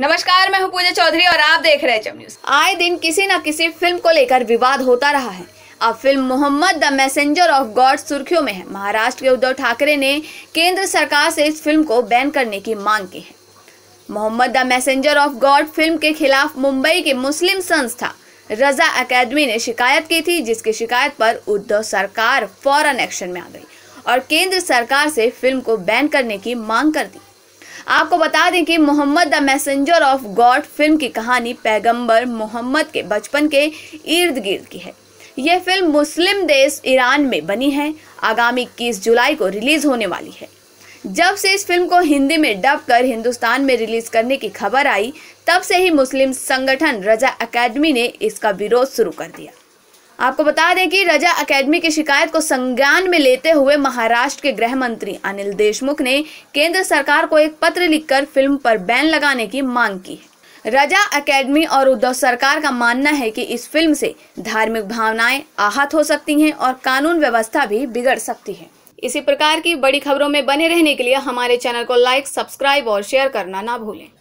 नमस्कार मैं हूं पूजा चौधरी और आप देख रहे हैं जब न्यूज आए दिन किसी न किसी फिल्म को लेकर विवाद होता रहा है अब film Muhammad the messenger of God सुर्खियों में है महाराष्ट्र के उद्धव ठाकरे ने केंद्र सरकार से इस फिल्म को बैन करने की मांग की है Muhammad the messenger of God film के खिलाफ मुंबई की मुस्लिम संस्था रजा अकेडमी ने शिकायत की थी जिसकी शिकायत पर उद्धव सरकार फौरन एक्शन में आ गई और केंद्र सरकार से फिल्म को बैन करने की मांग कर दी आपको बता दें कि Muhammad the messenger of God film की कहानी पैगंबर मोहम्मद के बचपन के इर्द गिर्द की है ये फिल्म मुस्लिम देश ईरान में बनी है आगामी इक्कीस जुलाई को रिलीज होने वाली है जब से इस फिल्म को हिंदी में डब कर हिंदुस्तान में रिलीज करने की खबर आई तब से ही मुस्लिम संगठन रजा एकेडमी ने इसका विरोध शुरू कर दिया आपको बता दें कि रजा एकेडमी की शिकायत को संज्ञान में लेते हुए महाराष्ट्र के गृह मंत्री अनिल देशमुख ने केंद्र सरकार को एक पत्र लिखकर फिल्म पर बैन लगाने की मांग की है रजा एकेडमी और उद्धव सरकार का मानना है कि इस फिल्म से धार्मिक भावनाएं आहत हो सकती हैं और कानून व्यवस्था भी बिगड़ सकती है इसी प्रकार की बड़ी खबरों में बने रहने के लिए हमारे चैनल को लाइक सब्सक्राइब और शेयर करना ना भूलें